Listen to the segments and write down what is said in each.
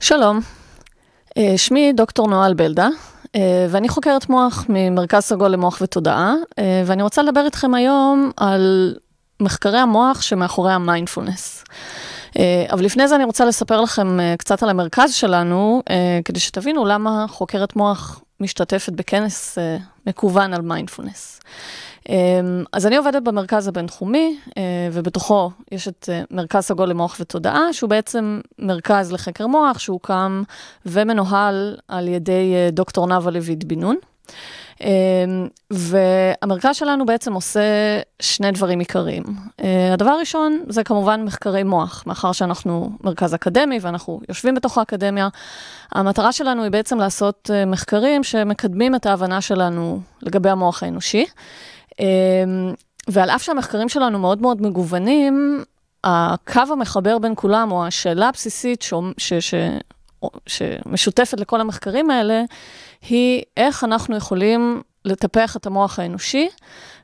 שלום, אה, שמי דוקטור נועל בלדה, אה, ואני חוקרת מוח ממרכז סגול למוח ותודעה, אה, ואני רוצה לדבר איתכם היום על מחקרי המוח שמאחורי המיינדפולנס. אבל לפני זה אני רוצה לספר לכם קצת על המרכז שלנו, כדי שתבינו למה חוקרת מוח משתתפת בכנס uh, מקוון על מיינדפולנס. Um, אז אני עובדת במרכז הבינתחומי, uh, ובתוכו יש את uh, מרכז סגול למוח ותודעה, שהוא בעצם מרכז לחקר מוח שהוקם ומנוהל על ידי uh, דוקטור נאוה לויד בן נון. אמ, והמרכז שלנו בעצם עושה שני דברים עיקריים. אה, הדבר הראשון זה כמובן מחקרי מוח, מאחר שאנחנו מרכז אקדמי ואנחנו יושבים בתוך האקדמיה. המטרה שלנו היא בעצם לעשות אה, מחקרים שמקדמים את ההבנה שלנו לגבי המוח האנושי. אמ, ועל אף שהמחקרים שלנו מאוד מאוד מגוונים, הקו המחבר בין כולם, או השאלה הבסיסית ש... ש... שמשותפת לכל המחקרים האלה, היא איך אנחנו יכולים לטפח את המוח האנושי,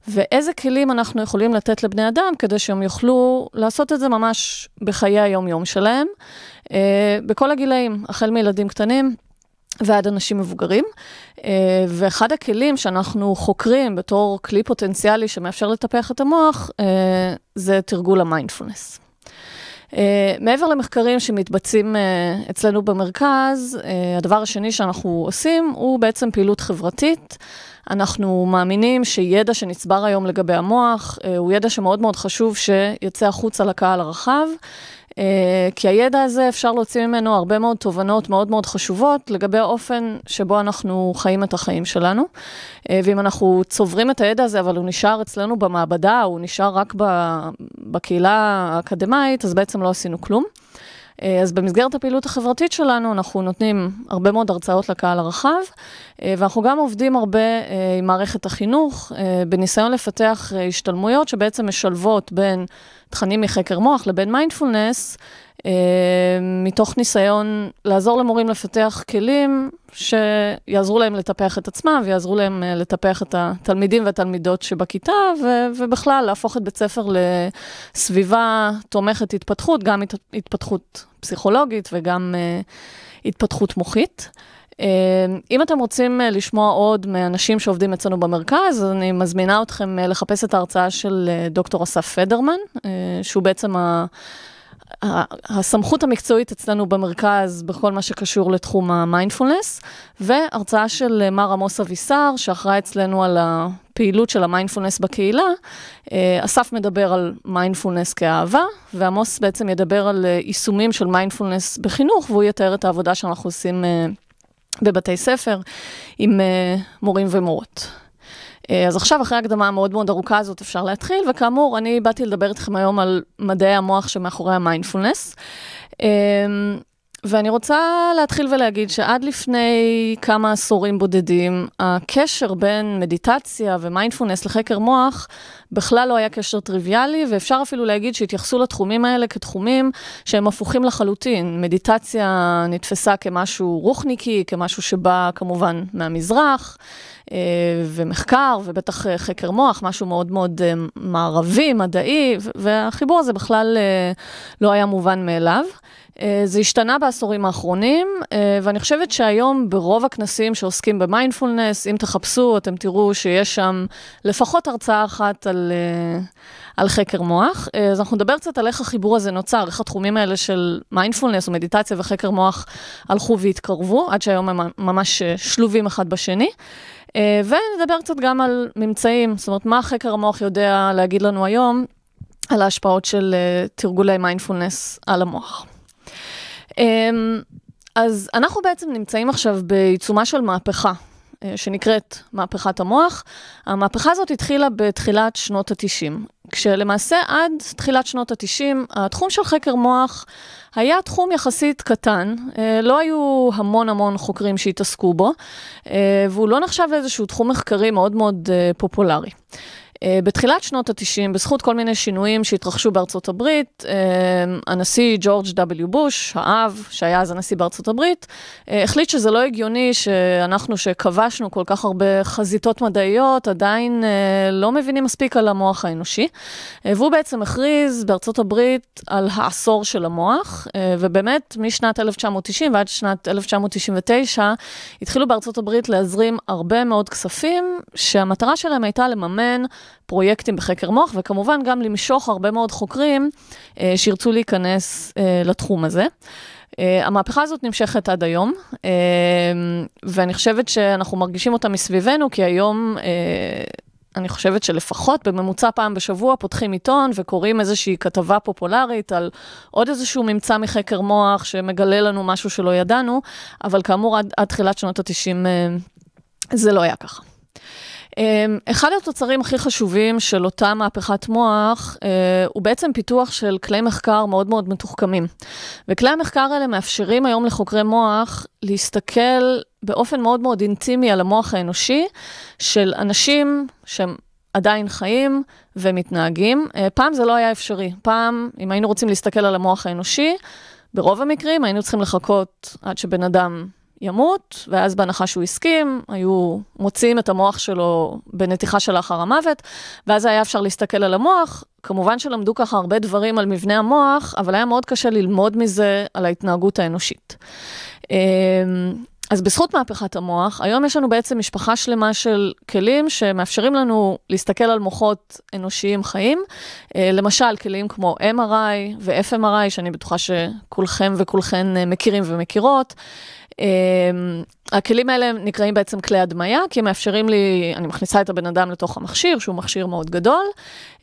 ואיזה כלים אנחנו יכולים לתת לבני אדם כדי שהם יוכלו לעשות את זה ממש בחיי היום-יום שלהם, אה, בכל הגילאים, החל מילדים קטנים. ועד אנשים מבוגרים. אה, ואחד הכלים שאנחנו חוקרים בתור כלי פוטנציאלי שמאפשר לטפח את המוח, אה, זה תרגול המיינדפולנס. Uh, מעבר למחקרים שמתבצעים uh, אצלנו במרכז, uh, הדבר השני שאנחנו עושים הוא בעצם פעילות חברתית. אנחנו מאמינים שידע שנצבר היום לגבי המוח הוא ידע שמאוד מאוד חשוב שיצא החוצה לקהל הרחב. אה, כי הידע הזה, אפשר להוציא ממנו הרבה מאוד תובנות מאוד מאוד חשובות לגבי האופן שבו אנחנו חיים את החיים שלנו. אה, ואם אנחנו צוברים את הידע הזה, אבל הוא נשאר אצלנו במעבדה, הוא נשאר רק בקהילה האקדמית, אז בעצם לא עשינו כלום. אה, אז במסגרת הפעילות החברתית שלנו, אנחנו נותנים הרבה מאוד הרצאות לקהל הרחב, ואנחנו גם עובדים הרבה עם מערכת החינוך, בניסיון לפתח השתלמויות שבעצם משלבות בין תכנים מחקר מוח לבין מיינדפולנס, אה, מתוך ניסיון לעזור למורים לפתח כלים שיעזרו להם לטפח את עצמם ויעזרו להם אה, לטפח את התלמידים והתלמידות שבכיתה, ובכלל להפוך את בית ספר לסביבה תומכת התפתחות, גם הת- התפתחות פסיכולוגית וגם אה, התפתחות מוחית. אמ, אם אתם רוצים אה, לשמוע עוד מאנשים שעובדים אצלנו במרכז, אני מזמינה אתכם אה, לחפש את ההרצאה של אה, דוקטור אסף פדרמן, שהוא בעצם ה... הסמכות המקצועית אצלנו במרכז בכל מה שקשור לתחום המיינדפולנס, והרצאה של מר עמוס אבישר, שאחראי אצלנו על הפעילות של המיינדפולנס בקהילה. אסף מדבר על מיינדפולנס כאהבה, ועמוס בעצם ידבר על יישומים של מיינדפולנס בחינוך, והוא יתאר את העבודה שאנחנו עושים בבתי ספר עם uh, מורים ומורות. Uh, אז עכשיו, אחרי ההקדמה המאוד מאוד ארוכה הזאת, אפשר להתחיל, וכאמור, אני באתי לדבר איתכם היום על מדעי המוח שמאחורי המיינדפולנס. Uh, ואני רוצה להתחיל ולהגיד שעד לפני כמה עשורים בודדים, הקשר בין מדיטציה ומיינדפולנס לחקר מוח בכלל לא היה קשר טריוויאלי, ואפשר אפילו להגיד שהתייחסו לתחומים האלה כתחומים שהם הפוכים לחלוטין. מדיטציה נתפסה כמשהו רוחניקי, כמשהו שבא כמובן מהמזרח. אה, ומחקר, ובטח אה, חקר מוח, משהו מאוד מאוד אה, מערבי, מדעי, והחיבור הזה בכלל לא היה מובן מאליו. זה השתנה בעשורים האחרונים, ואני חושבת שהיום ברוב הכנסים שעוסקים במיינדפולנס, אם תחפשו, אתם תראו שיש שם לפחות הרצאה אחת על, על חקר מוח. אז אנחנו נדבר קצת על איך החיבור הזה נוצר, איך התחומים האלה של מיינדפולנס ומדיטציה וחקר מוח הלכו והתקרבו, עד שהיום הם ממש שלובים אחד בשני. אה, ונדבר קצת גם על ממצאים, זאת אומרת, מה חקר המוח יודע להגיד לנו היום על ההשפעות של אה, תרגולי מיינדפולנס על המוח. אמ, אז אנחנו בעצם נמצאים עכשיו בעיצומה של מהפכה. אה, שנקראת מהפכת המוח. המהפכה הזאת התחילה בתחילת שנות ה-90. כשלמעשה עד תחילת שנות ה-90, התחום של חקר מוח היה תחום יחסית קטן, אה, לא היו המון המון חוקרים שהתעסקו בו, אה, והוא לא נחשב לאיזשהו תחום מחקרי מאוד מאוד אה, פופולרי. אה, בתחילת שנות ה-90, בזכות כל מיני שינויים שהתרחשו בארצות הברית, אה, הנשיא ג'ורג' W. בוש, האב, שהיה אז הנשיא בארצות הברית, אה, החליט שזה לא הגיוני שאנחנו, שכבשנו כל כך הרבה חזיתות מדעיות, עדיין לא מבינים מספיק על המוח האנושי. והוא בעצם הכריז בארצות הברית על העשור של המוח, ובאמת, משנת 1990 ועד שנת 1999, התחילו בארצות הברית להזרים הרבה מאוד כספים, שהמטרה שלהם הייתה לממן פרויקטים בחקר מוח, וכמובן גם למשוך הרבה מאוד חוקרים אה, שירצו להיכנס אה, לתחום הזה. Uh, המהפכה הזאת נמשכת עד היום, uh, ואני חושבת שאנחנו מרגישים אותה מסביבנו, כי היום uh, אני חושבת שלפחות בממוצע פעם בשבוע פותחים עיתון וקוראים איזושהי כתבה פופולרית על עוד איזשהו ממצא מחקר מוח שמגלה לנו משהו שלא ידענו, אבל כאמור עד, עד תחילת שנות ה-90 זה לא היה ככה. אמ, אחד התוצרים הכי חשובים של אותה מהפכת מוח אה, הוא בעצם פיתוח של כלי מחקר מאוד מאוד מתוחכמים. וכלי המחקר האלה מאפשרים היום לחוקרי מוח להסתכל באופן מאוד מאוד אינטימי על המוח האנושי של אנשים שהם עדיין חיים ומתנהגים. אה, פעם זה לא היה אפשרי. פעם, אם היינו רוצים להסתכל על המוח האנושי, ברוב המקרים היינו צריכים לחכות עד שבן אדם ימות, ואז בהנחה שהוא הסכים, היו מוציאים את המוח שלו בנתיחה שלאחר המוות, ואז היה אפשר להסתכל על המוח. כמובן שלמדו ככה הרבה דברים על מבנה המוח, אבל היה מאוד קשה ללמוד מזה על ההתנהגות האנושית. אמ, אז בזכות מהפכת המוח, היום יש לנו בעצם משפחה שלמה של כלים שמאפשרים לנו להסתכל על מוחות אנושיים חיים. אה, למשל, כלים כמו MRI ו-FMRI, שאני בטוחה שכולכם וכולכן אה, מכירים ומכירות. אמ, הכלים האלה נקראים בעצם כלי הדמיה, כי הם מאפשרים לי, אני מכניסה את הבן אדם לתוך המכשיר, שהוא מכשיר מאוד גדול,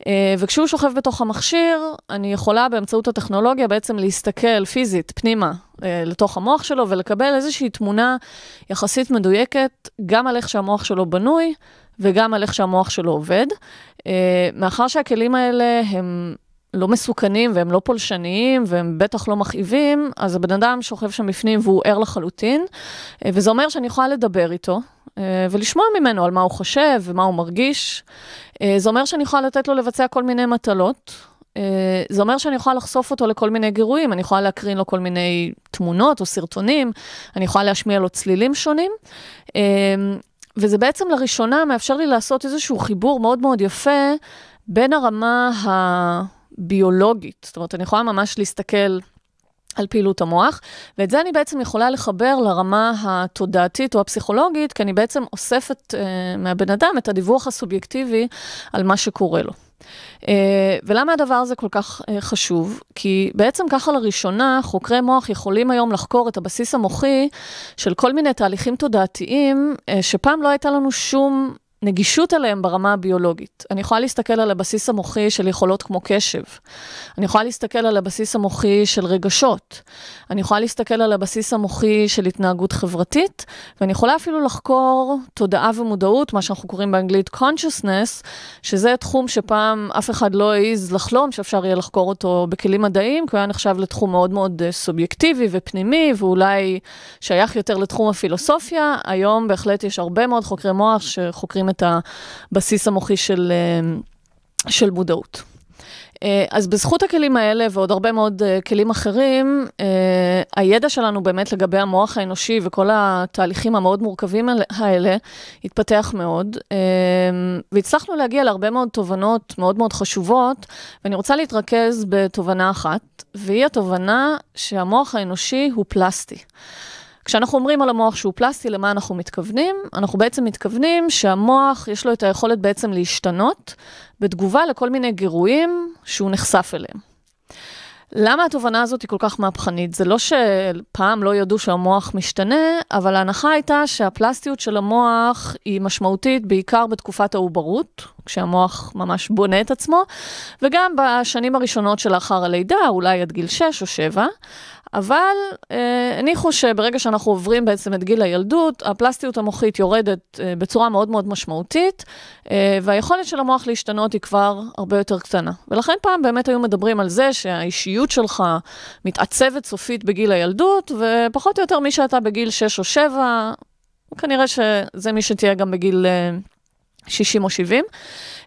אה, וכשהוא שוכב בתוך המכשיר, אני יכולה באמצעות הטכנולוגיה בעצם להסתכל פיזית, פנימה, אה, לתוך המוח שלו, ולקבל איזושהי תמונה יחסית מדויקת, גם על איך שהמוח שלו בנוי, וגם על איך שהמוח שלו עובד. אה, מאחר שהכלים האלה הם לא מסוכנים והם לא פולשניים והם בטח לא מכאיבים, אז הבן אדם שוכב שם בפנים והוא ער לחלוטין, אה, וזה אומר שאני יכולה לדבר איתו אה, ולשמוע ממנו על מה הוא חושב ומה הוא מרגיש. אה, זה אומר שאני יכולה לתת לו לבצע כל מיני מטלות. זה אומר שאני יכולה לחשוף אותו לכל מיני גירויים, אני יכולה להקרין לו כל מיני תמונות או סרטונים, אני יכולה להשמיע לו צלילים שונים. וזה בעצם לראשונה מאפשר לי לעשות איזשהו חיבור מאוד מאוד יפה בין הרמה ה... ביולוגית. זאת אומרת, אני יכולה ממש להסתכל על פעילות המוח, ואת זה אני בעצם יכולה לחבר לרמה התודעתית או הפסיכולוגית, כי אני בעצם אוספת uh, מהבן אדם את הדיווח הסובייקטיבי על מה שקורה לו. Uh, ולמה הדבר הזה כל כך uh, חשוב? כי בעצם ככה לראשונה חוקרי מוח יכולים היום לחקור את הבסיס המוחי של כל מיני תהליכים תודעתיים uh, שפעם לא הייתה לנו שום נגישות אליהם ברמה הביולוגית. אני יכולה להסתכל על הבסיס המוחי של יכולות כמו קשב. אני יכולה להסתכל על הבסיס המוחי של רגשות. אני יכולה להסתכל על הבסיס המוחי של התנהגות חברתית, ואני יכולה אפילו לחקור תודעה ומודעות, מה שאנחנו קוראים באנגלית consciousness, שזה תחום שפעם אף אחד לא העז לחלום שאפשר יהיה לחקור אותו בכלים מדעיים, כי הוא היה נחשב לתחום מאוד מאוד אה, סובייקטיבי ופנימי, ואולי שייך יותר לתחום הפילוסופיה. היום בהחלט יש הרבה מאוד חוקרי מוח שחוקרים את הבסיס המוחי של, אה, של מודעות. אה, אז בזכות הכלים האלה ועוד הרבה מאוד אה, כלים אחרים, הידע שלנו באמת לגבי המוח האנושי וכל התהליכים המאוד מורכבים האלה התפתח מאוד, והצלחנו להגיע להרבה מאוד תובנות מאוד מאוד חשובות, ואני רוצה להתרכז בתובנה אחת, והיא התובנה שהמוח האנושי הוא פלסטי. כשאנחנו אומרים על המוח שהוא פלסטי, למה אנחנו מתכוונים? אנחנו בעצם מתכוונים שהמוח, יש לו את היכולת בעצם להשתנות בתגובה לכל מיני גירויים שהוא נחשף אליהם. למה התובנה הזאת היא כל כך מהפכנית? זה לא שפעם לא ידעו שהמוח משתנה, אבל ההנחה הייתה שהפלסטיות של המוח היא משמעותית בעיקר בתקופת העוברות, כשהמוח ממש בונה את עצמו, וגם בשנים הראשונות שלאחר הלידה, אולי עד גיל 6 או 7, אבל אה, חושב שברגע שאנחנו עוברים בעצם את גיל הילדות, הפלסטיות המוחית יורדת אה, בצורה מאוד מאוד משמעותית, אה, והיכולת של המוח להשתנות היא כבר הרבה יותר קטנה. ולכן פעם באמת היו מדברים על זה שהאישיות שלך מתעצבת סופית בגיל הילדות, ופחות או יותר מי שאתה בגיל 6 או 7, כנראה שזה מי שתהיה גם בגיל אה, 60 או 70.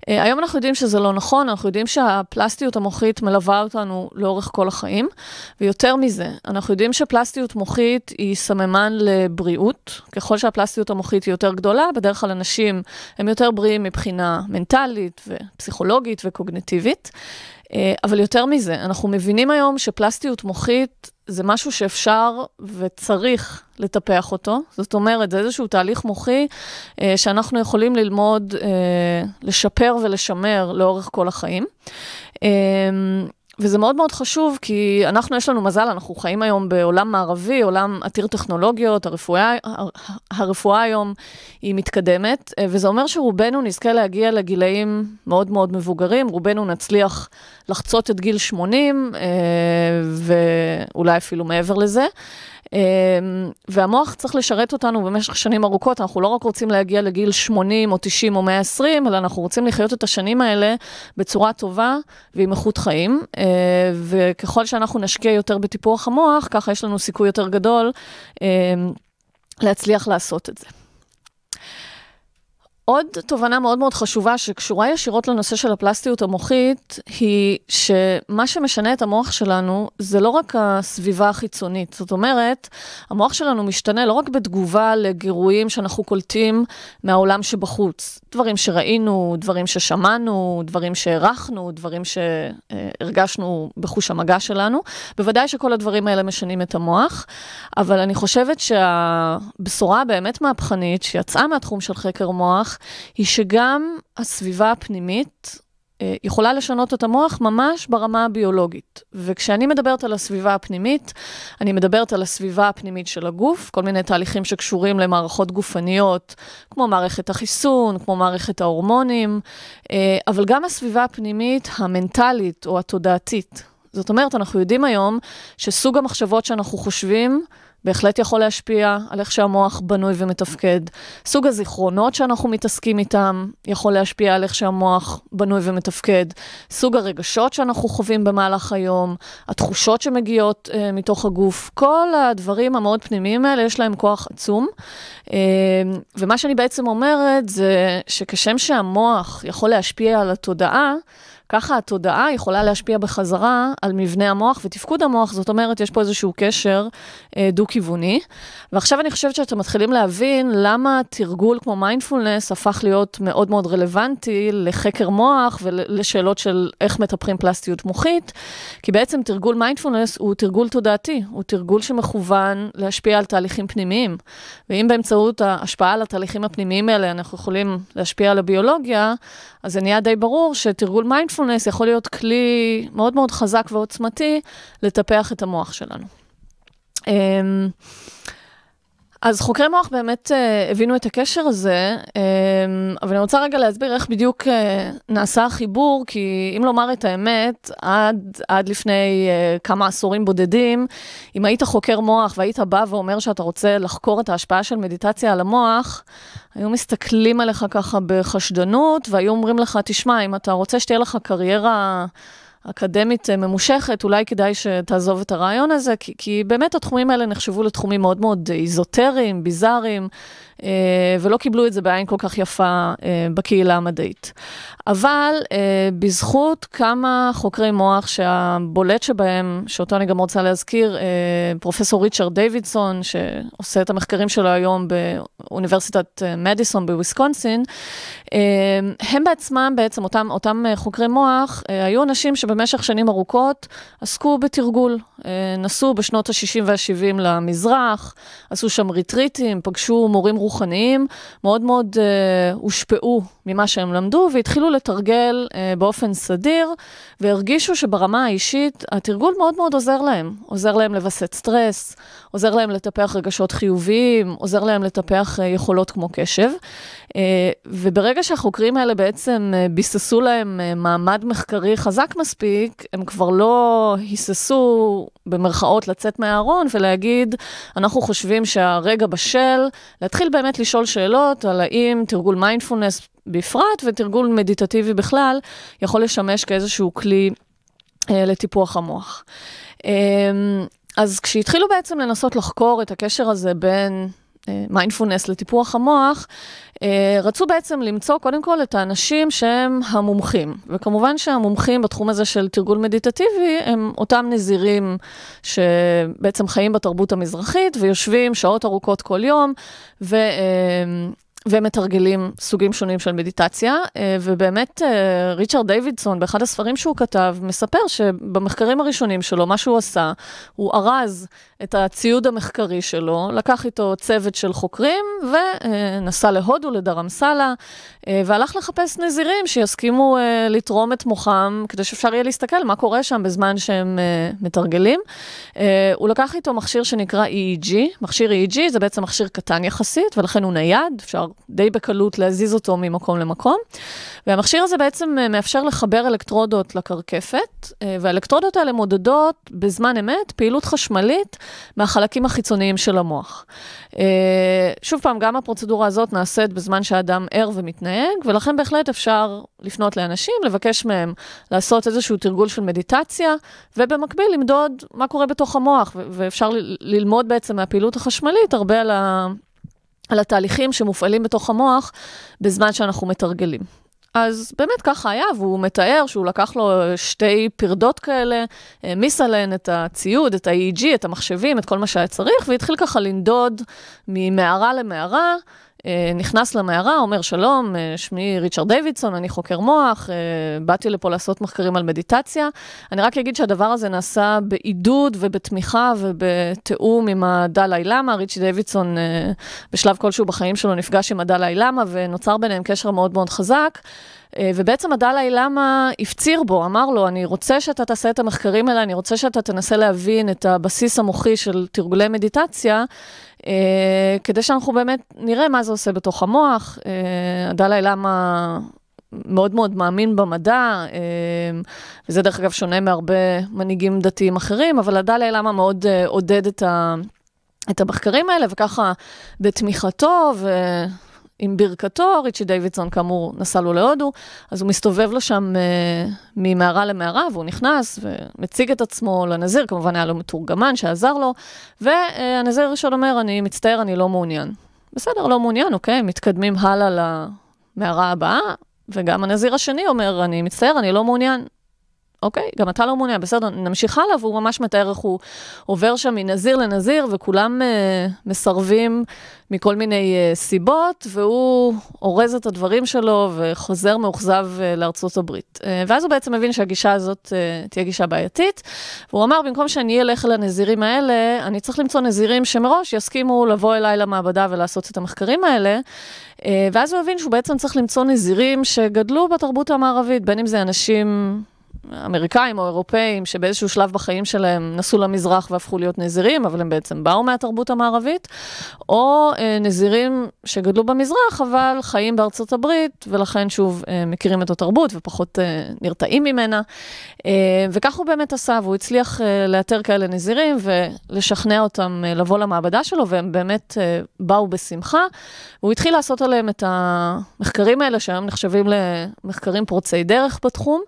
אה, היום אנחנו יודעים שזה לא נכון, אנחנו יודעים שהפלסטיות המוחית מלווה אותנו לאורך כל החיים, ויותר מזה, אנחנו יודעים שפלסטיות מוחית היא סממן לבריאות. ככל שהפלסטיות המוחית היא יותר גדולה, בדרך כלל אנשים הם יותר בריאים מבחינה מנטלית ופסיכולוגית וקוגנטיבית. אה, אבל יותר מזה, אנחנו מבינים היום שפלסטיות מוחית זה משהו שאפשר וצריך לטפח אותו. זאת אומרת, זה איזשהו תהליך מוחי אה, שאנחנו יכולים ללמוד, אה, לשפר ולשמר לאורך כל החיים. אה, וזה מאוד מאוד חשוב, כי אנחנו, יש לנו מזל, אנחנו חיים היום בעולם מערבי, עולם עתיר טכנולוגיות, הרפואה, הרפואה היום היא מתקדמת, אה, וזה אומר שרובנו נזכה להגיע לגילאים מאוד מאוד מבוגרים, רובנו נצליח לחצות את גיל 80, אה, ואולי אפילו מעבר לזה. אמ, והמוח צריך לשרת אותנו במשך שנים ארוכות, אנחנו לא רק רוצים להגיע לגיל 80 או 90 או 120, אלא אנחנו רוצים לחיות את השנים האלה בצורה טובה ועם איכות חיים, אה, וככל שאנחנו נשקיע יותר בטיפוח המוח, ככה יש לנו סיכוי יותר גדול אמ, להצליח לעשות את זה. עוד תובנה מאוד מאוד חשובה שקשורה ישירות לנושא של הפלסטיות המוחית, היא שמה שמשנה את המוח שלנו זה לא רק הסביבה החיצונית. זאת אומרת, המוח שלנו משתנה לא רק בתגובה לגירויים שאנחנו קולטים מהעולם שבחוץ. דברים שראינו, דברים ששמענו, דברים שהערכנו, דברים שהרגשנו בחוש המגע שלנו. בוודאי שכל הדברים האלה משנים את המוח, אבל אני חושבת שהבשורה הבאמת מהפכנית שיצאה מהתחום של חקר מוח, המוח, היא שגם הסביבה הפנימית אה, יכולה לשנות את המוח ממש ברמה הביולוגית. וכשאני מדברת על הסביבה הפנימית, אני מדברת על הסביבה הפנימית של הגוף, כל מיני תהליכים שקשורים למערכות גופניות, כמו מערכת החיסון, כמו מערכת ההורמונים, אה, אבל גם הסביבה הפנימית המנטלית או התודעתית. זאת אומרת, אנחנו יודעים היום שסוג המחשבות שאנחנו חושבים, בהחלט יכול להשפיע על איך שהמוח בנוי ומתפקד. סוג הזיכרונות שאנחנו מתעסקים איתם יכול להשפיע על איך שהמוח בנוי ומתפקד. סוג הרגשות שאנחנו חווים במהלך היום, התחושות שמגיעות אה, מתוך הגוף, כל הדברים המאוד פנימיים האלה, יש להם כוח עצום. אה, ומה שאני בעצם אומרת זה שכשם שהמוח יכול להשפיע על התודעה, ככה התודעה יכולה להשפיע בחזרה על מבנה המוח ותפקוד המוח, זאת אומרת, יש פה איזשהו קשר אה, דו-כיווני. ועכשיו אני חושבת שאתם מתחילים להבין למה תרגול כמו מיינדפולנס הפך להיות מאוד מאוד רלוונטי לחקר מוח ולשאלות של איך מטפחים פלסטיות מוחית, כי בעצם תרגול מיינדפולנס הוא תרגול תודעתי, הוא תרגול שמכוון להשפיע על תהליכים פנימיים. ואם באמצעות ההשפעה על התהליכים הפנימיים האלה אנחנו יכולים להשפיע על הביולוגיה, אז זה נהיה די ברור שתרגול מיינדפולנס מיינדפולנס יכול להיות כלי מאוד מאוד חזק ועוצמתי לטפח את המוח שלנו. אמ, אז חוקרי מוח באמת אה, הבינו את הקשר הזה, אה, אבל אני רוצה רגע להסביר איך בדיוק אה, נעשה החיבור, כי אם לומר את האמת, עד, עד לפני אה, כמה עשורים בודדים, אם היית חוקר מוח והיית בא ואומר שאתה רוצה לחקור את ההשפעה של מדיטציה על המוח, היו מסתכלים עליך ככה בחשדנות, והיו אומרים לך, תשמע, אם אתה רוצה שתהיה לך קריירה... אקדמית אה, ממושכת, אולי כדאי שתעזוב את הרעיון הזה, כי, כי באמת התחומים האלה נחשבו לתחומים מאוד מאוד אה, איזוטריים, ביזאריים, אה, ולא קיבלו את זה בעין כל כך יפה אה, בקהילה המדעית. אבל אה, בזכות כמה חוקרי מוח שהבולט שבהם, שאותו אני גם רוצה להזכיר, פרופסור ריצ'רד דיווידסון, שעושה את המחקרים שלו היום באוניברסיטת מדיסון בוויסקונסין, הם בעצמם, בעצם אותם, אותם חוקרי מוח, היו אנשים שבמשך שנים ארוכות עסקו בתרגול. נסעו בשנות ה-60 וה-70 למזרח, עשו שם ריטריטים, פגשו מורים רוחניים מאוד מאוד אה, הושפעו ממה שהם למדו והתחילו לתרגל אה, באופן סדיר, והרגישו שברמה האישית התרגול מאוד מאוד עוזר להם. עוזר להם לווסת סטרס, עוזר להם לטפח רגשות חיוביים, עוזר להם לטפח אה, יכולות כמו קשב. אה, וברגע שהחוקרים האלה בעצם אה, ביססו להם אה, מעמד מחקרי חזק מספיק, הם כבר לא היססו במרכאות לצאת מהארון ולהגיד, אנחנו חושבים שהרגע בשל להתחיל באמת לשאול שאלות על האם תרגול מיינדפולנס בפרט ותרגול מדיטטיבי בכלל יכול לשמש כאיזשהו כלי אה, לטיפוח המוח. אה, אז כשהתחילו בעצם לנסות לחקור את הקשר הזה בין מיינדפולנס לטיפוח המוח, אה, רצו בעצם למצוא קודם כל את האנשים שהם המומחים. וכמובן שהמומחים בתחום הזה של תרגול מדיטטיבי הם אותם נזירים שבעצם חיים בתרבות המזרחית ויושבים שעות ארוכות כל יום ו, אה, ומתרגלים סוגים שונים של מדיטציה, אה, ובאמת אה, ריצ'רד דיווידסון, באחד הספרים שהוא כתב, מספר שבמחקרים הראשונים שלו, מה שהוא עשה, הוא ארז את הציוד המחקרי שלו, לקח איתו צוות של חוקרים, ונסע אה, להודו, לדרמסלה, והלך לחפש נזירים שיסכימו לתרום את מוחם, כדי שאפשר יהיה להסתכל מה קורה שם בזמן שהם מתרגלים. הוא לקח איתו מכשיר שנקרא EEG, מכשיר EEG זה בעצם מכשיר קטן יחסית, ולכן הוא נייד, אפשר די בקלות להזיז אותו ממקום למקום. והמכשיר הזה בעצם אה, מאפשר לחבר אלקטרודות לקרקפת, אה, והאלקטרודות האלה מודדות בזמן אמת פעילות חשמלית מהחלקים החיצוניים של המוח. אה, שוב פעם, גם הפרוצדורה הזאת נעשית בזמן שהאדם ער ומתנהג, ולכן בהחלט אפשר לפנות לאנשים, לבקש מהם לעשות איזשהו תרגול של מדיטציה, ובמקביל למדוד מה קורה בתוך המוח, ואפשר ללמוד בעצם מהפעילות החשמלית הרבה על ה... על התהליכים שמופעלים בתוך המוח בזמן שאנחנו מתרגלים. אז באמת ככה היה, והוא מתאר שהוא לקח לו שתי פרדות כאלה, העמיס אה, עליהן את הציוד, את ה-EEG, את המחשבים, את כל מה שהיה צריך, והתחיל ככה לנדוד ממערה למערה. אה, נכנס למערה, אומר שלום, אה, שמי ריצ'רד דיווידסון, אני חוקר מוח, אה, באתי לפה לעשות מחקרים על מדיטציה. אני רק אגיד שהדבר הזה נעשה בעידוד ובתמיכה ובתיאום עם הדלאי למה. ריצ'י דיווידסון בשלב כלשהו בחיים שלו נפגש עם הדלאי למה ונוצר ביניהם קשר מאוד מאוד חזק. ובעצם הדלאי למה הפציר בו, אמר לו, אני רוצה שאתה תעשה את המחקרים האלה, אני רוצה שאתה תנסה להבין את הבסיס המוחי של תרגולי מדיטציה. אה, כדי שאנחנו באמת נראה מה זה עושה בתוך המוח. אה, הדלאי למה מאוד מאוד מאמין במדע, אה, וזה דרך אגב שונה מהרבה מנהיגים דתיים אחרים, אבל הדלאי למה מאוד עודד את ה... את המחקרים האלה, וככה בתמיכתו, ו... עם ברכתו, ריצ'י דיווידסון כאמור נסע לו להודו, אז הוא מסתובב לו שם אה, ממערה למערה, והוא נכנס ומציג את עצמו לנזיר, כמובן היה לו מתורגמן שעזר לו, והנזיר הראשון אומר, אני מצטער, אני לא מעוניין. בסדר, לא מעוניין, אוקיי, מתקדמים הלאה למערה הבאה, וגם הנזיר השני אומר, אני מצטער, אני לא מעוניין. אוקיי? גם אתה לא מעוניין, בסדר, נמשיך הלאה, והוא ממש מתאר איך הוא עובר שם מנזיר לנזיר, וכולם אה, מסרבים מכל מיני אה, סיבות, והוא אורז את הדברים שלו וחוזר מאוכזב אה, לארצות הברית. אה, ואז הוא בעצם מבין שהגישה הזאת אה, תהיה גישה בעייתית, והוא אמר, במקום שאני אלך לנזירים האלה, אני צריך למצוא נזירים שמראש יסכימו לבוא אליי למעבדה ולעשות את המחקרים האלה, אה, ואז הוא הבין שהוא בעצם צריך למצוא נזירים שגדלו בתרבות המערבית, בין אם זה אנשים... אמריקאים או אירופאים שבאיזשהו שלב בחיים שלהם נסעו למזרח והפכו להיות נזירים, אבל הם בעצם באו מהתרבות המערבית, או אה, נזירים שגדלו במזרח אבל חיים בארצות הברית, ולכן שוב אה, מכירים את התרבות ופחות אה, נרתעים ממנה. אה, וכך הוא באמת עשה, והוא הצליח אה, לאתר כאלה נזירים ולשכנע אותם אה, לבוא למעבדה שלו, והם באמת אה, באו בשמחה. הוא התחיל לעשות עליהם את המחקרים האלה, שהיום נחשבים למחקרים פורצי דרך בתחום,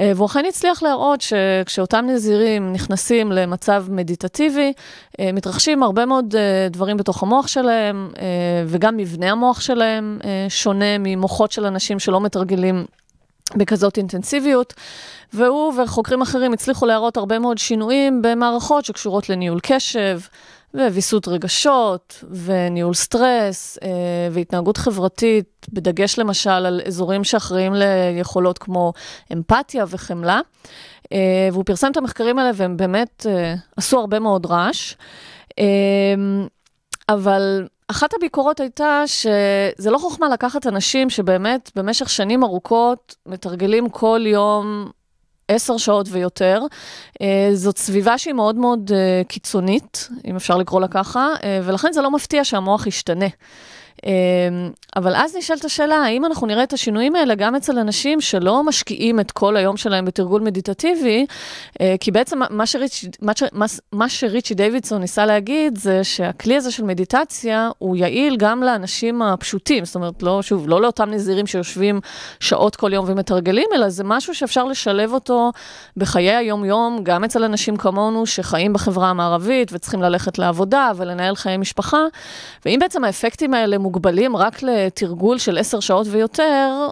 אה, והוא חן הצליח להראות שכשאותם נזירים נכנסים למצב מדיטטיבי, אה, מתרחשים הרבה מאוד אה, דברים בתוך המוח שלהם, אה, וגם מבנה המוח שלהם שונה ממוחות של אנשים שלא מתרגלים בכזאת אינטנסיביות, והוא וחוקרים אחרים הצליחו להראות הרבה מאוד שינויים במערכות שקשורות לניהול קשב, וויסות רגשות, וניהול סטרס, אה, והתנהגות חברתית, בדגש למשל על אזורים שאחראים ליכולות כמו אמפתיה וחמלה. אה, והוא פרסם את המחקרים האלה והם באמת אה, עשו הרבה מאוד רעש. אה, אבל אחת הביקורות הייתה שזה לא חוכמה לקחת אנשים שבאמת במשך שנים ארוכות מתרגלים כל יום עשר שעות ויותר. אה, זאת סביבה שהיא מאוד מאוד אה, קיצונית, אם אפשר לקרוא לה ככה, אה, ולכן זה לא מפתיע שהמוח ישתנה. אמ, אבל אז נשאלת השאלה, האם אנחנו נראה את השינויים האלה גם אצל אנשים שלא משקיעים את כל היום שלהם בתרגול מדיטטיבי? אה, כי בעצם מה, שריצ'י, מה, מה שריצ'י דיווידסון ניסה להגיד זה שהכלי הזה של מדיטציה הוא יעיל גם לאנשים הפשוטים, זאת אומרת, לא, שוב, לא לאותם נזירים שיושבים שעות כל יום ומתרגלים, אלא זה משהו שאפשר לשלב אותו בחיי היום-יום, גם אצל אנשים כמונו שחיים בחברה המערבית וצריכים ללכת לעבודה ולנהל חיי משפחה. ואם בעצם האפקטים האלה מוגבלים רק לתרגול של עשר שעות ויותר,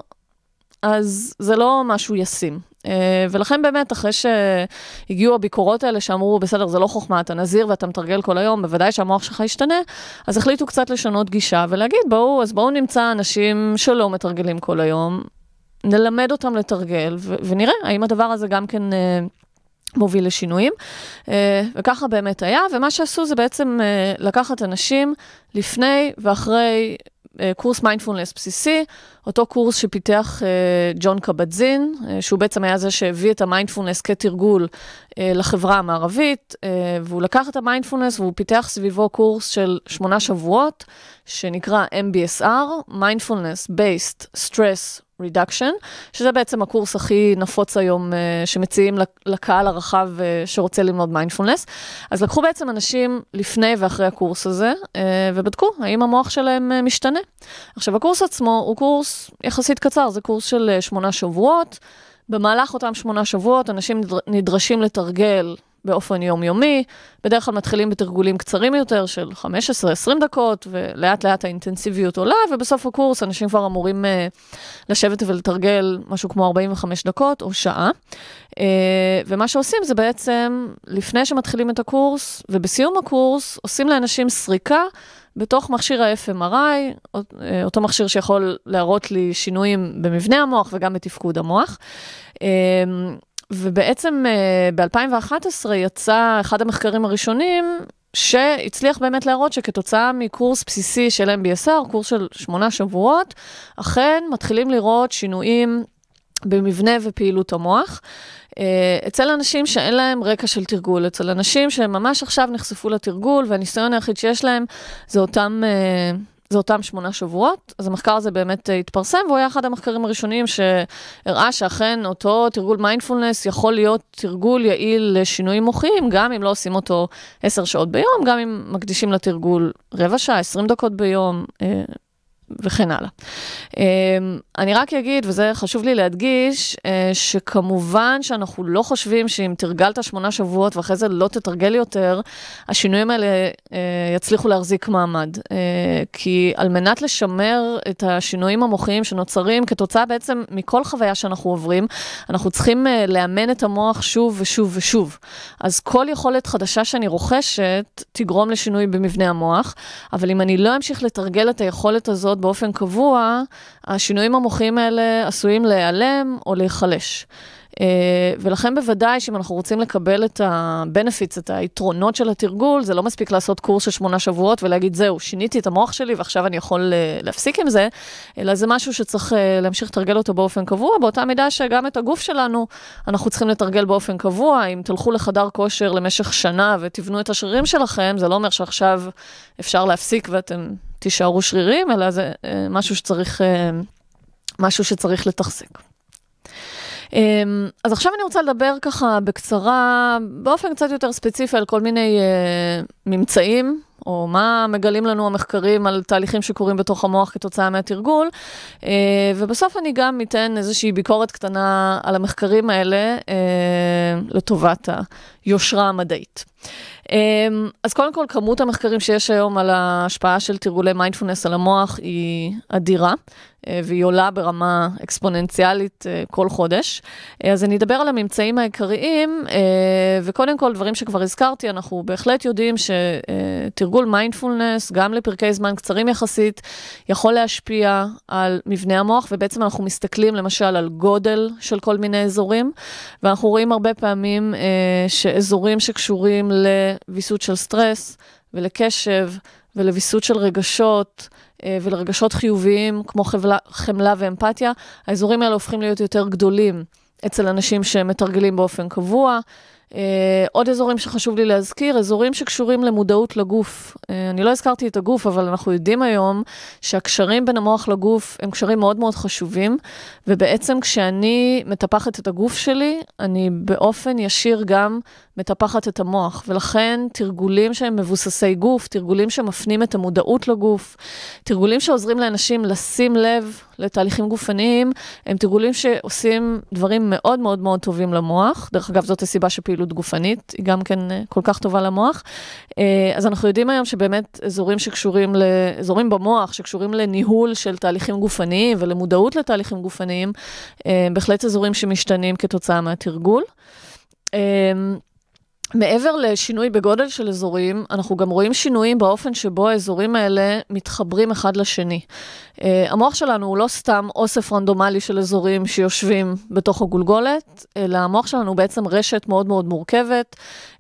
אז זה לא משהו ישים. אה, ולכן באמת, אחרי שהגיעו הביקורות האלה שאמרו, בסדר, זה לא חוכמה, אתה נזיר ואתה מתרגל כל היום, בוודאי שהמוח שלך ישתנה, אז החליטו קצת לשנות גישה ולהגיד, בואו, אז בואו נמצא אנשים שלא מתרגלים כל היום, נלמד אותם לתרגל, ו- ונראה האם הדבר הזה גם כן... Uh, מוביל לשינויים. אה, וככה באמת היה, ומה שעשו זה בעצם אה, לקחת אנשים לפני ואחרי אה, קורס מיינדפולנס בסיסי, אותו קורס שפיתח ג'ון קבטזין, שהוא בעצם היה זה שהביא את המיינדפולנס כתרגול לחברה המערבית, והוא לקח את המיינדפולנס והוא פיתח סביבו קורס של שמונה שבועות, שנקרא MBSR, Mindfulness Based Stress Reduction, שזה בעצם הקורס הכי נפוץ היום uh, שמציעים לקהל הרחב uh, שרוצה ללמוד מיינדפולנס. אז לקחו בעצם אנשים לפני ואחרי הקורס הזה, uh, ובדקו האם המוח שלהם uh, משתנה. עכשיו, הקורס עצמו הוא קורס יחסית קצר, זה קורס של שמונה uh, שבועות. במהלך אותם שמונה שבועות אנשים נדרשים לתרגל באופן יומיומי. בדרך כלל מתחילים בתרגולים קצרים יותר של 15-20 דקות, ולאט לאט האינטנסיביות עולה, ובסוף הקורס אנשים כבר אמורים uh, לשבת ולתרגל משהו כמו 45 דקות או שעה. Uh, ומה שעושים זה בעצם, לפני שמתחילים את הקורס, ובסיום הקורס עושים לאנשים סריקה. בתוך מכשיר ה-FMRI, אה, אותו מכשיר שיכול להראות לי שינויים במבנה המוח וגם בתפקוד המוח. ובעצם אה, ב-2011 יצא אחד המחקרים הראשונים שהצליח באמת להראות שכתוצאה מקורס בסיסי של MBSR, קורס של שמונה שבועות, אכן מתחילים לראות שינויים במבנה ופעילות המוח. אה, אצל אנשים שאין להם רקע של תרגול, אצל אנשים שממש עכשיו נחשפו לתרגול והניסיון היחיד שיש להם זה אותם אה, זה אותם שמונה שבועות. אז המחקר הזה באמת אה, התפרסם, והוא היה אחד המחקרים הראשונים שהראה שאכן אותו תרגול מיינדפולנס יכול להיות תרגול יעיל לשינויים מוחיים, גם אם לא עושים אותו עשר שעות ביום, גם אם מקדישים לתרגול רבע שעה, עשרים דקות ביום. אה, וכן הלאה. אמ, אני רק אגיד, וזה חשוב לי להדגיש, אה, שכמובן שאנחנו לא חושבים שאם תרגלת שמונה שבועות ואחרי זה לא תתרגל יותר, השינויים האלה אה, יצליחו להחזיק מעמד. אה, כי על מנת לשמר את השינויים המוחיים שנוצרים כתוצאה בעצם מכל חוויה שאנחנו עוברים, אנחנו צריכים לאמן את המוח שוב ושוב ושוב. אז כל יכולת חדשה שאני רוכשת תגרום לשינוי במבנה המוח, אבל אם אני לא אמשיך לתרגל את היכולת הזאת, באופן קבוע, השינויים המוחיים האלה עשויים להיעלם או להיחלש. Uh, ולכן בוודאי שאם אנחנו רוצים לקבל את ה-benefits, את היתרונות של התרגול, זה לא מספיק לעשות קורס של שמונה שבועות ולהגיד, זהו, שיניתי את המוח שלי ועכשיו אני יכול uh, להפסיק עם זה, אלא זה משהו שצריך uh, להמשיך לתרגל אותו באופן קבוע, באותה מידה שגם את הגוף שלנו אנחנו צריכים לתרגל באופן קבוע. אם תלכו לחדר כושר למשך שנה ותבנו את השרירים שלכם, זה לא אומר שעכשיו אפשר להפסיק ואתם תישארו שרירים, אלא זה אה, משהו שצריך, אה, משהו שצריך לתחזק. אמ, אז עכשיו אני רוצה לדבר ככה בקצרה, באופן קצת יותר ספציפי, על כל מיני uh, ממצאים, או מה מגלים לנו המחקרים על תהליכים שקורים בתוך המוח כתוצאה מהתרגול, uh, ובסוף אני גם אתן איזושהי ביקורת קטנה על המחקרים האלה uh, לטובת היושרה המדעית. אמ, אז קודם כל, כמות המחקרים שיש היום על ההשפעה של תרגולי מיינדפולנס על המוח היא אדירה. אה, והיא עולה ברמה אקספוננציאלית אה, כל חודש. אה, אז אני אדבר על הממצאים העיקריים, וקודם כל, דברים שכבר הזכרתי, אנחנו בהחלט יודעים שתרגול מיינדפולנס, גם לפרקי זמן קצרים יחסית, יכול להשפיע על מבנה המוח, ובעצם אנחנו מסתכלים למשל על גודל של כל מיני אזורים, ואנחנו רואים הרבה פעמים שאזורים שקשורים לוויסות של סטרס ולקשב ולוויסות של רגשות, אה, ולרגשות חיוביים כמו חבלה, חמלה ואמפתיה, האזורים האלה הופכים להיות יותר גדולים אצל אנשים שמתרגלים באופן קבוע. Uh, עוד אזורים שחשוב לי להזכיר, אזורים שקשורים למודעות לגוף. Uh, אני לא הזכרתי את הגוף, אבל אנחנו יודעים היום שהקשרים בין המוח לגוף הם קשרים מאוד מאוד חשובים, ובעצם כשאני מטפחת את הגוף שלי, אני באופן ישיר גם מטפחת את המוח, ולכן תרגולים שהם מבוססי גוף, תרגולים שמפנים את המודעות לגוף, תרגולים שעוזרים לאנשים לשים לב לתהליכים גופניים, הם תרגולים שעושים דברים מאוד מאוד מאוד טובים למוח. דרך אגב, זאת הסיבה שפעילו... פעילות גופנית, היא גם כן אה, כל כך טובה למוח. אה, אז אנחנו יודעים היום שבאמת אזורים שקשורים, אזורים במוח שקשורים לניהול של תהליכים גופניים ולמודעות לתהליכים גופניים, אה, בהחלט אזורים שמשתנים כתוצאה מהתרגול. מעבר לשינוי בגודל של אזורים, אנחנו גם רואים שינויים באופן שבו האזורים האלה מתחברים אחד לשני. Uh, המוח שלנו הוא לא סתם אוסף רנדומלי של אזורים שיושבים בתוך הגולגולת, אלא המוח שלנו הוא בעצם רשת מאוד מאוד מורכבת,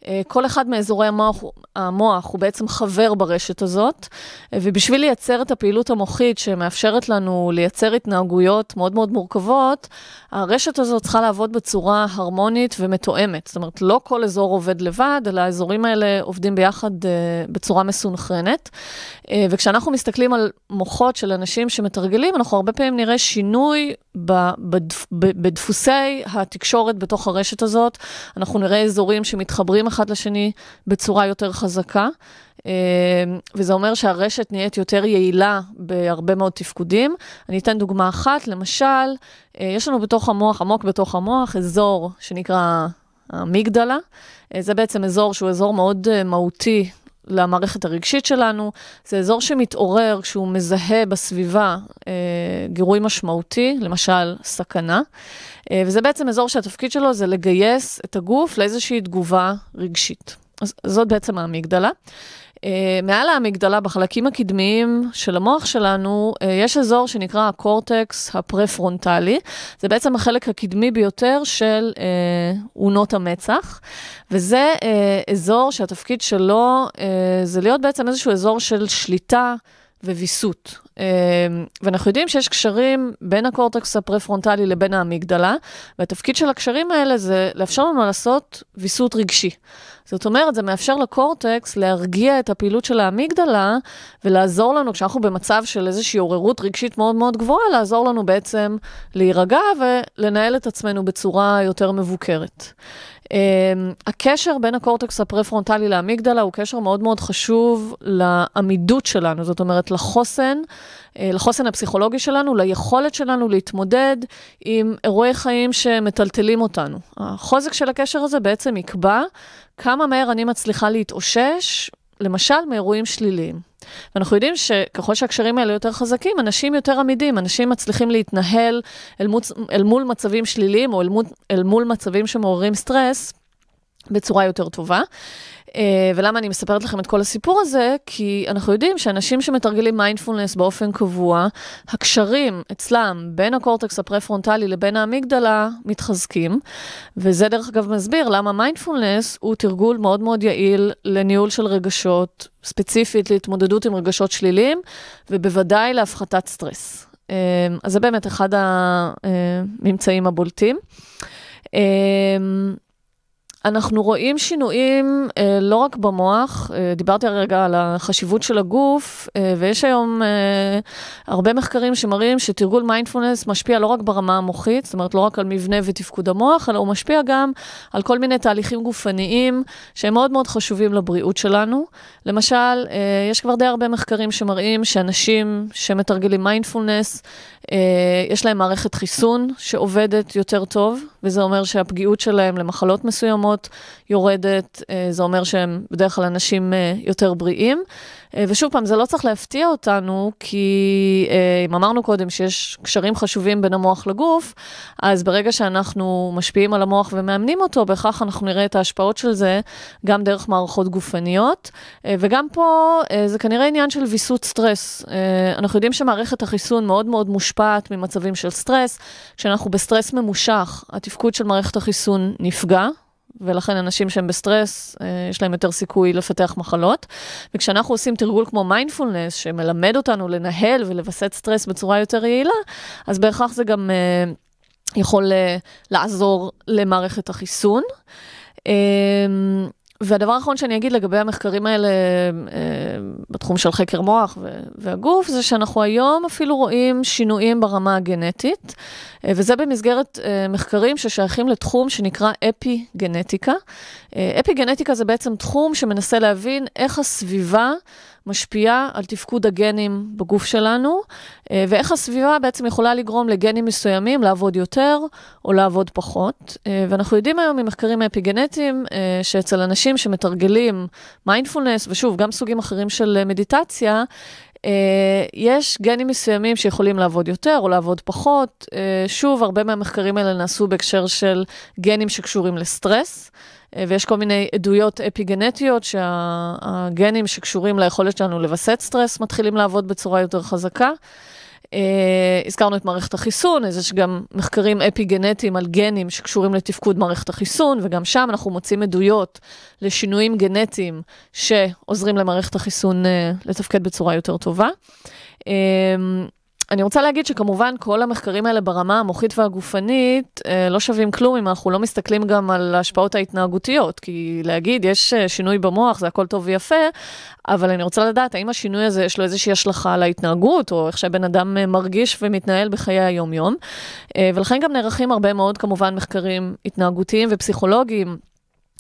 אה, כל אחד מאזורי המוח, המוח הוא בעצם חבר ברשת הזאת, אה, ובשביל לייצר את הפעילות המוחית שמאפשרת לנו לייצר התנהגויות מאוד מאוד מורכבות, הרשת הזאת צריכה לעבוד בצורה הרמונית ומתואמת. זאת אומרת, לא כל אזור עובד לבד, אלא האזורים האלה עובדים ביחד אה, בצורה מסונכרנת. וכשאנחנו מסתכלים על מוחות של אנשים שמתרגלים, אנחנו הרבה פעמים נראה שינוי בדפוסי התקשורת בתוך הרשת הזאת, אנחנו נראה אזורים שמתחברים אחד לשני בצורה יותר חזקה, אה, וזה אומר שהרשת נהיית יותר יעילה בהרבה מאוד תפקודים. אני אתן דוגמה אחת, למשל, אה, יש לנו בתוך המוח, עמוק בתוך המוח, אזור שנקרא המגדלה. אה, זה בעצם אזור שהוא אזור מאוד מהותי למערכת הרגשית שלנו. זה אזור שמתעורר כשהוא מזהה בסביבה אה, גירוי משמעותי, למשל סכנה, אה, וזה בעצם אזור שהתפקיד שלו זה לגייס את הגוף לאיזושהי תגובה רגשית. אז זאת בעצם האמיגדלה. אה, מעל האמיגדלה, בחלקים הקדמיים של המוח שלנו, אה, יש אזור שנקרא הקורטקס הפרה-פרונטלי. זה בעצם החלק הקדמי ביותר של אה, אונות המצח, וזה אזור שהתפקיד שלו זה להיות בעצם איזשהו אזור של שליטה. וויסות. אמ, ואנחנו יודעים שיש קשרים בין הקורטקס הפרפרונטלי לבין האמיגדלה, והתפקיד של הקשרים האלה זה לאפשר לנו לעשות ויסות רגשי. זאת אומרת, זה מאפשר לקורטקס להרגיע את הפעילות של האמיגדלה ולעזור לנו, כשאנחנו במצב של איזושהי עוררות רגשית מאוד מאוד גבוהה, לעזור לנו בעצם להירגע ולנהל את עצמנו בצורה יותר מבוקרת. אמ, הקשר בין הקורטקס הפרפרונטלי לאמיגדלה הוא קשר מאוד מאוד חשוב לעמידות שלנו, זאת אומרת לחוסן, אה, לחוסן הפסיכולוגי שלנו, ליכולת שלנו להתמודד עם אירועי חיים שמטלטלים אותנו. החוזק של הקשר הזה בעצם יקבע כמה מהר אני מצליחה להתאושש למשל מאירועים שליליים. ואנחנו יודעים שככל שהקשרים האלה יותר חזקים, אנשים יותר עמידים, אנשים מצליחים להתנהל אל מול, אל מול מצבים שליליים או אל מול, אל מול מצבים שמעוררים סטרס בצורה יותר טובה. Uh, ולמה אני מספרת לכם את כל הסיפור הזה? כי אנחנו יודעים שאנשים שמתרגלים מיינדפולנס באופן קבוע, הקשרים אצלם בין הקורטקס הפרה-פרונטלי לבין האמיגדלה מתחזקים, וזה דרך אגב מסביר למה מיינדפולנס הוא תרגול מאוד מאוד יעיל לניהול של רגשות, ספציפית להתמודדות עם רגשות שליליים, ובוודאי להפחתת סטרס. Uh, אז זה באמת אחד הממצאים אה, הבולטים. Uh, אנחנו רואים שינויים אה, לא רק במוח, אה, דיברתי הרגע על החשיבות של הגוף, אה, ויש היום אה, הרבה מחקרים שמראים שתרגול מיינדפולנס משפיע לא רק ברמה המוחית, זאת אומרת לא רק על מבנה ותפקוד המוח, אלא הוא משפיע גם על כל מיני תהליכים גופניים שהם מאוד מאוד חשובים לבריאות שלנו. למשל, אה, יש כבר די הרבה מחקרים שמראים שאנשים שמתרגלים מיינדפולנס, אה, יש להם מערכת חיסון שעובדת יותר טוב, וזה אומר שהפגיעות שלהם למחלות מסוימות יורדת, אה, זה אומר שהם בדרך כלל אנשים אה, יותר בריאים. אה, ושוב פעם, זה לא צריך להפתיע אותנו, כי אה, אם אמרנו קודם שיש קשרים חשובים בין המוח לגוף, אז ברגע שאנחנו משפיעים על המוח ומאמנים אותו, בהכרח אנחנו נראה את ההשפעות של זה גם דרך מערכות גופניות. אה, וגם פה זה כנראה עניין של ויסות סטרס. אנחנו יודעים שמערכת החיסון מאוד מאוד מושפעת ממצבים של סטרס. כשאנחנו בסטרס ממושך, התפקוד של מערכת החיסון נפגע, ולכן אנשים שהם בסטרס, אה, יש להם יותר סיכוי לפתח מחלות. וכשאנחנו עושים תרגול כמו מיינדפולנס, שמלמד אותנו לנהל ולווסת סטרס בצורה יותר יעילה, אז בהכרח זה גם אה, יכול אה, לעזור למערכת החיסון. והדבר האחרון שאני אגיד לגבי המחקרים האלה אה, בתחום של חקר מוח ו- והגוף, זה שאנחנו היום אפילו רואים שינויים ברמה הגנטית, אה, וזה במסגרת אה, מחקרים ששייכים לתחום שנקרא אפי גנטיקה. אה, אפי גנטיקה זה בעצם תחום שמנסה להבין איך הסביבה... משפיעה על תפקוד הגנים בגוף שלנו, אה, ואיך הסביבה בעצם יכולה לגרום לגנים מסוימים לעבוד יותר או לעבוד פחות. אה, ואנחנו יודעים היום ממחקרים אפיגנטיים, אה, שאצל אנשים שמתרגלים מיינדפולנס, ושוב, גם סוגים אחרים של מדיטציה, אה, יש גנים מסוימים שיכולים לעבוד יותר או לעבוד פחות. אה, שוב, הרבה מהמחקרים האלה נעשו בהקשר של גנים שקשורים לסטרס, אה, ויש כל מיני עדויות אפיגנטיות שהגנים שקשורים ליכולת שלנו לווסת סטרס מתחילים לעבוד בצורה יותר חזקה. אה, הזכרנו את מערכת החיסון, אז יש גם מחקרים אפי-גנטיים על גנים שקשורים לתפקוד מערכת החיסון, וגם שם אנחנו מוצאים עדויות לשינויים גנטיים שעוזרים למערכת החיסון אה, לתפקד בצורה יותר טובה. אה, אני רוצה להגיד שכמובן כל המחקרים האלה ברמה המוחית והגופנית אה, לא שווים כלום אם אנחנו לא מסתכלים גם על ההשפעות ההתנהגותיות, כי להגיד יש אה, שינוי במוח, זה הכל טוב ויפה, אבל אני רוצה לדעת האם השינוי הזה יש לו איזושהי השלכה על ההתנהגות, או איך שהבן אדם אה, מרגיש ומתנהל בחיי היום-יום. ולכן גם נערכים הרבה מאוד כמובן מחקרים התנהגותיים ופסיכולוגיים.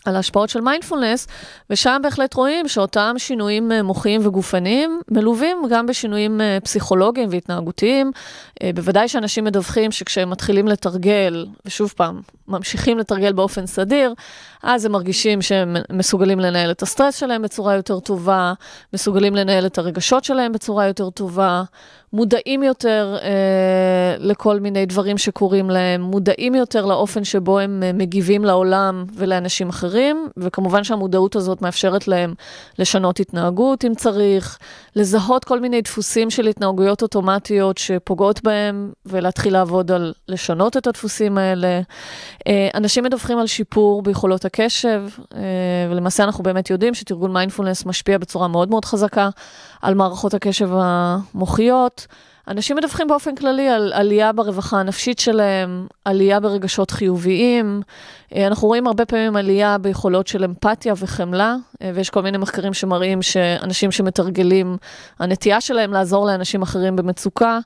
על ההשפעות של מיינדפולנס, ושם בהחלט רואים שאותם שינויים אה, מוחיים וגופניים מלווים גם בשינויים אה, פסיכולוגיים והתנהגותיים. אה, בוודאי שאנשים מדווחים שכשהם מתחילים לתרגל, ושוב פעם, ממשיכים לתרגל באופן סדיר, אז הם מרגישים שהם מסוגלים לנהל את הסטרס שלהם בצורה יותר טובה, מסוגלים לנהל את הרגשות שלהם בצורה יותר טובה, מודעים יותר אה, לכל מיני דברים שקורים להם, מודעים יותר לאופן שבו הם אה, מגיבים לעולם ולאנשים אחרים, וכמובן שהמודעות הזאת מאפשרת להם לשנות התנהגות אם צריך, לזהות כל מיני דפוסים של התנהגויות אוטומטיות שפוגעות בהם, ולהתחיל לעבוד על לשנות את הדפוסים האלה. אה, אנשים מדווחים על שיפור ביכולות הקשב, אה, ולמעשה אנחנו באמת יודעים שתרגול מיינדפולנס משפיע בצורה מאוד מאוד חזקה על מערכות הקשב המוחיות. אנשים מדווחים באופן כללי על עלייה ברווחה הנפשית שלהם, עלייה ברגשות חיוביים. אה, אנחנו רואים הרבה פעמים עלייה ביכולות של אמפתיה וחמלה, אה, ויש כל מיני מחקרים שמראים שאנשים שמתרגלים, הנטייה שלהם לעזור לאנשים אחרים במצוקה,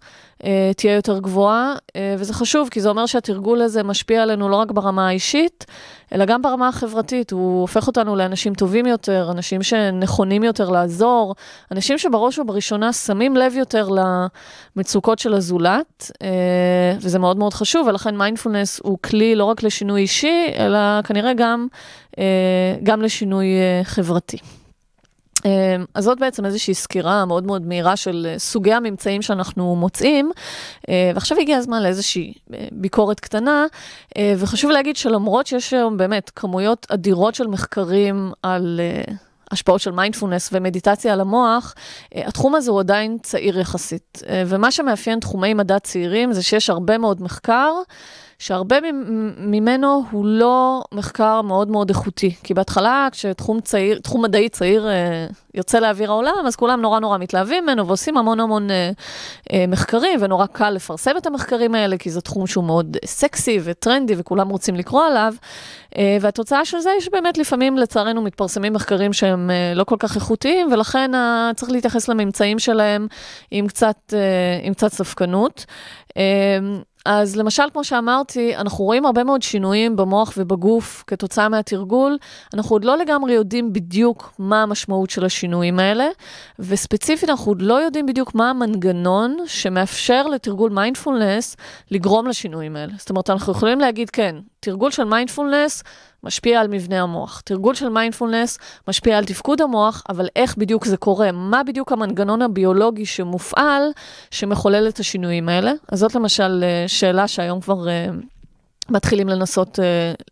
אה, תהיה יותר גבוהה, אה, וזה חשוב, כי זה אומר שהתרגול הזה משפיע עלינו לא רק ברמה האישית, אלא גם ברמה החברתית. הוא הופך אותנו לאנשים טובים יותר, אנשים שנכונים יותר לעזור, אנשים שבראש ובראשונה שמים לב יותר למצוקות של הזולת, אה, וזה מאוד מאוד חשוב, ולכן מיינדפולנס הוא כלי לא רק לשינוי אישי, אלא כנראה גם, גם לשינוי חברתי. אמ, אז זאת בעצם איזושהי סקירה מאוד מאוד מהירה של אה, סוגי הממצאים שאנחנו מוצאים, אה, ועכשיו הגיע הזמן לאיזושהי אה, ביקורת קטנה, וחשוב להגיד שלמרות שיש היום באמת כמויות אדירות של מחקרים על... השפעות של מיינדפולנס ומדיטציה על המוח, התחום הזה הוא עדיין צעיר יחסית. ומה שמאפיין תחומי מדע צעירים זה שיש הרבה מאוד מחקר, שהרבה ממנו הוא לא מחקר מאוד מאוד איכותי. כי בהתחלה, כשתחום צעיר, תחום מדעי צעיר אה, יוצא לאוויר העולם, אז כולם נורא נורא מתלהבים ממנו ועושים המון המון אה, אה, מחקרים, ונורא קל לפרסם את המחקרים האלה, כי זה תחום שהוא מאוד סקסי וטרנדי, וכולם רוצים לקרוא עליו. והתוצאה של זה היא שבאמת לפעמים, לצערנו, מתפרסמים מחקרים שהם לא כל כך איכותיים, ולכן צריך להתייחס לממצאים שלהם עם קצת, עם קצת ספקנות. אז למשל, כמו שאמרתי, אנחנו רואים הרבה מאוד שינויים במוח ובגוף כתוצאה מהתרגול. אנחנו עוד לא לגמרי יודעים בדיוק מה המשמעות של השינויים האלה, וספציפית אנחנו עוד לא יודעים בדיוק מה המנגנון שמאפשר לתרגול מיינדפולנס לגרום לשינויים האלה. זאת אומרת, אנחנו יכולים להגיד, כן, תרגול של מיינדפולנס משפיע על מבנה המוח. תרגול של מיינדפולנס משפיע על תפקוד המוח, אבל איך בדיוק זה קורה? מה בדיוק המנגנון הביולוגי שמופעל, שמחולל את השינויים האלה? אז זאת למשל אה, שאלה שהיום כבר... אה, מתחילים לנסות uh,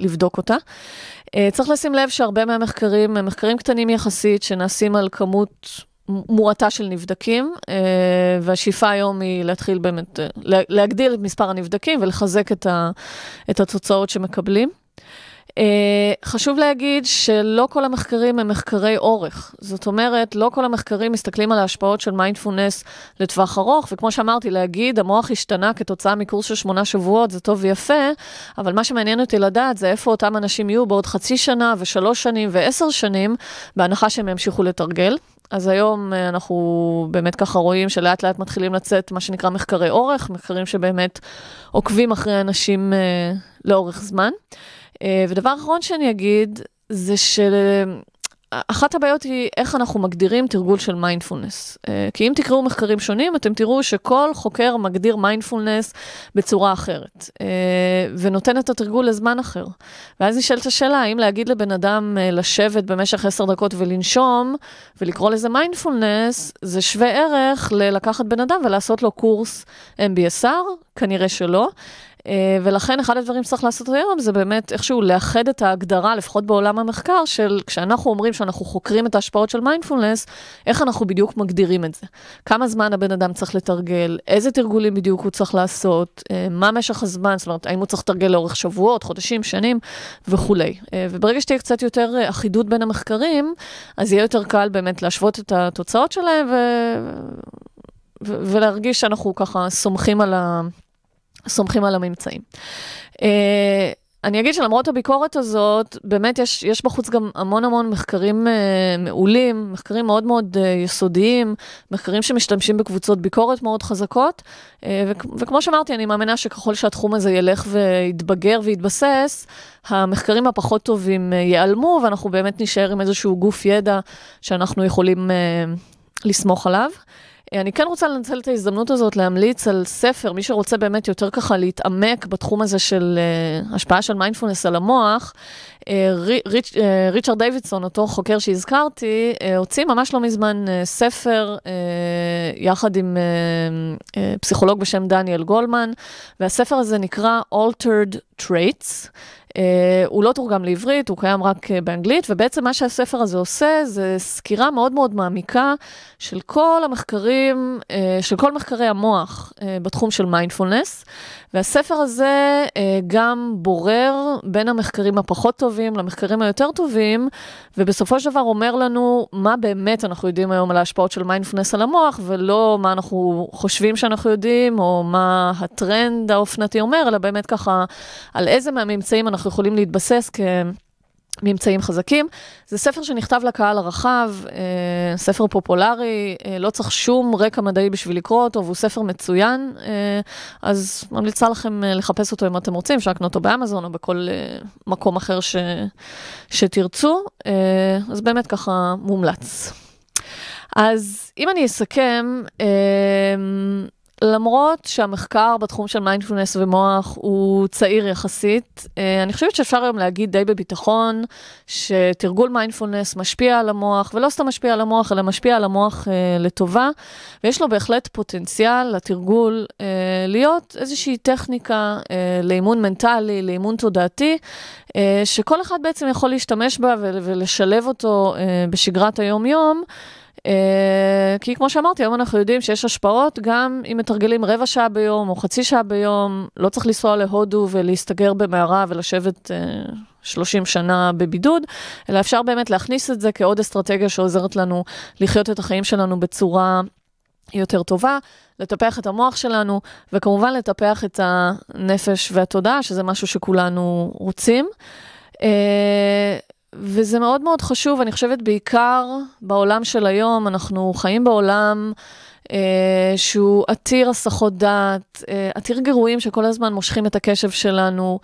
לבדוק אותה. Uh, צריך לשים לב שהרבה מהמחקרים הם מחקרים קטנים יחסית שנעשים על כמות מועטה של נבדקים, והשאיפה היום היא להתחיל באמת, להגדיל את מספר הנבדקים ולחזק את, ה, את התוצאות שמקבלים. אה, חשוב להגיד שלא כל המחקרים הם מחקרי אורך. זאת אומרת, לא כל המחקרים מסתכלים על ההשפעות של מיינדפולנס לטווח ארוך, וכמו שאמרתי, להגיד, המוח השתנה כתוצאה מקורס של שמונה שבועות, זה טוב ויפה, אבל מה שמעניין אותי לדעת זה איפה אותם אנשים יהיו בעוד חצי שנה ושלוש שנים ועשר שנים, בהנחה שהם ימשיכו לתרגל. אז היום אה, אנחנו באמת ככה רואים שלאט לאט מתחילים לצאת מה שנקרא מחקרי אורך, מחקרים שבאמת עוקבים אחרי אנשים אה, לאורך זמן. אה, ודבר אחרון שאני אגיד, זה שאחת אה, הבעיות היא איך אנחנו מגדירים תרגול של מיינדפולנס. אה, כי אם תקראו מחקרים שונים, אתם תראו שכל חוקר מגדיר מיינדפולנס בצורה אחרת, ונותן את התרגול לזמן אחר. ואז נשאלת השאלה, האם להגיד לבן אדם לשבת במשך עשר דקות ולנשום, ולקרוא לזה מיינדפולנס, זה שווה ערך ללקחת בן אדם ולעשות לו קורס MBSR? כנראה שלא. אה, ולכן אחד הדברים שצריך לעשות היום זה באמת איכשהו לאחד את ההגדרה, לפחות בעולם המחקר, של כשאנחנו אומרים שאנחנו חוקרים את ההשפעות של מיינדפולנס, איך אנחנו בדיוק מגדירים את זה. כמה זמן הבן אדם צריך לתרגל, איזה תרגולים בדיוק הוא צריך לעשות, אה, מה משך הזמן, זאת אומרת, האם הוא צריך לתרגל לאורך שבועות, חודשים, שנים וכולי. אה, וברגע שתהיה קצת יותר אחידות בין המחקרים, אז יהיה יותר קל באמת להשוות את התוצאות שלהם ו... ו- ולהרגיש שאנחנו ככה סומכים על ה... סומכים על הממצאים. אה, אני אגיד שלמרות הביקורת הזאת, באמת יש, יש בחוץ גם המון המון מחקרים אה, מעולים, מחקרים מאוד מאוד אה, יסודיים, מחקרים שמשתמשים בקבוצות ביקורת מאוד חזקות, אה, ו- וכמו שאמרתי, אני מאמינה שככל שהתחום הזה ילך ויתבגר ויתבסס, המחקרים הפחות טובים אה, ייעלמו, ואנחנו באמת נשאר עם איזשהו גוף ידע שאנחנו יכולים אה, לסמוך עליו. אה, אה, אני כן רוצה לנצל את ההזדמנות הזאת להמליץ על ספר, מי שרוצה באמת יותר ככה להתעמק בתחום הזה של uh, השפעה של מיינדפולנס על המוח, אה, אה, ריצ'רד דיווידסון, אותו חוקר שהזכרתי, אה, הוציא ממש לא מזמן ספר יחד עם פסיכולוג בשם דניאל גולמן, והספר הזה נקרא Altered Traits. Uh, הוא לא תורגם לעברית, הוא קיים רק uh, באנגלית, ובעצם מה שהספר הזה עושה זה סקירה מאוד מאוד מעמיקה של כל המחקרים, uh, של כל מחקרי המוח uh, בתחום של מיינדפולנס, והספר הזה אה, גם בורר בין המחקרים הפחות טובים למחקרים היותר טובים, ובסופו של דבר אומר לנו מה באמת אנחנו יודעים היום על ההשפעות של מיינדפלנס על המוח, ולא מה אנחנו חושבים שאנחנו יודעים, או מה הטרנד האופנתי אומר, אלא באמת ככה, על איזה מהממצאים אנחנו יכולים להתבסס כ... ממצאים חזקים. זה ספר שנכתב לקהל הרחב, אה, ספר פופולרי, אה, לא צריך שום רקע מדעי בשביל לקרוא אותו, והוא ספר מצוין, אה, אז ממליצה לכם אה, לחפש אותו אם אתם רוצים, אפשר לקנות אותו באמזון או בכל אה, מקום אחר ש, שתרצו, אה, אז באמת ככה מומלץ. אז אם אני אסכם, אה, למרות שהמחקר בתחום של מיינדפלנס ומוח הוא צעיר יחסית, אה, אני חושבת שאפשר היום להגיד די בביטחון שתרגול מיינדפלנס משפיע על המוח, ולא סתם משפיע על המוח, אלא משפיע על המוח אה, לטובה, ויש לו בהחלט פוטנציאל לתרגול אה, להיות איזושהי טכניקה אה, לאימון מנטלי, לאימון תודעתי, אה, שכל אחד בעצם יכול להשתמש בה ולשלב אותו אה, בשגרת היום-יום. אה, כי כמו שאמרתי, היום אנחנו יודעים שיש השפעות, גם אם מתרגלים רבע שעה ביום או חצי שעה ביום, לא צריך לנסוע להודו ולהסתגר במערה ולשבת 30 אה, שנה בבידוד, אלא אפשר באמת להכניס את זה כעוד אסטרטגיה שעוזרת לנו לחיות את החיים שלנו בצורה יותר טובה, לטפח את המוח שלנו, וכמובן לטפח את הנפש והתודעה, שזה משהו שכולנו רוצים. אה, וזה מאוד מאוד חשוב, אני חושבת בעיקר בעולם של היום, אנחנו חיים בעולם אה, שהוא עתיר הסחות דעת, אה, עתיר גירויים שכל הזמן מושכים את הקשב שלנו,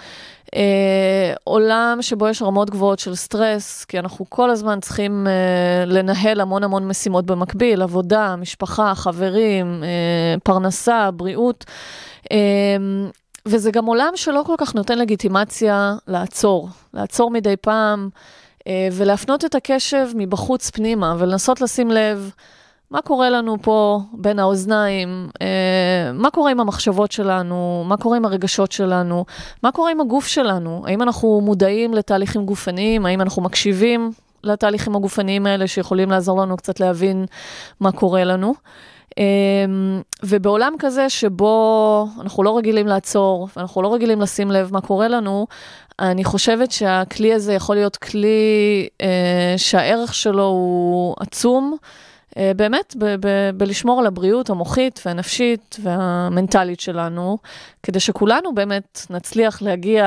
אה, עולם שבו יש רמות גבוהות של סטרס, כי אנחנו כל הזמן צריכים אה, לנהל המון המון משימות במקביל, עבודה, משפחה, חברים, אה, פרנסה, בריאות. אה, וזה גם עולם שלא כל כך נותן לגיטימציה לעצור, לעצור מדי פעם, אה, ולהפנות את הקשב מבחוץ פנימה ולנסות לשים לב מה קורה לנו פה בין האוזניים, אה, מה קורה עם המחשבות שלנו, מה קורה עם הרגשות שלנו, מה קורה עם הגוף שלנו, האם אנחנו מודעים לתהליכים גופניים, האם אנחנו מקשיבים לתהליכים הגופניים האלה שיכולים לעזור לנו קצת להבין מה קורה לנו. אמ, ובעולם כזה שבו אנחנו לא רגילים לעצור, אנחנו לא רגילים לשים לב מה קורה לנו, אני חושבת שהכלי הזה יכול להיות כלי אה, שהערך שלו הוא עצום, אה, באמת, בלשמור על הבריאות המוחית והנפשית והמנטלית שלנו, כדי שכולנו באמת נצליח להגיע,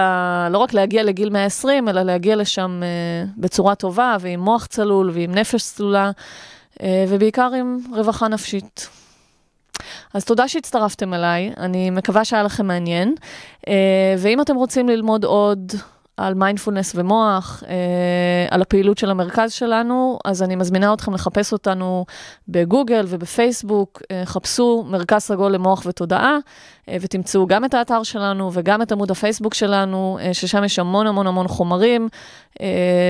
לא רק להגיע לגיל 120, אלא להגיע לשם אה, בצורה טובה ועם מוח צלול ועם נפש צלולה. אה, ובעיקר עם רווחה נפשית. אז תודה שהצטרפתם אליי, אני מקווה שהיה לכם מעניין, אה, ואם אתם רוצים ללמוד עוד על מיינדפולנס ומוח, אה, על הפעילות של המרכז שלנו, אז אני מזמינה אתכם לחפש אותנו בגוגל ובפייסבוק, חפשו מרכז סגול למוח ותודעה, ותמצאו גם את האתר שלנו וגם את עמוד הפייסבוק שלנו, ששם יש המון המון המון חומרים,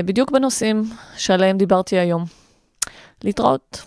בדיוק בנושאים שעליהם דיברתי היום. להתראות.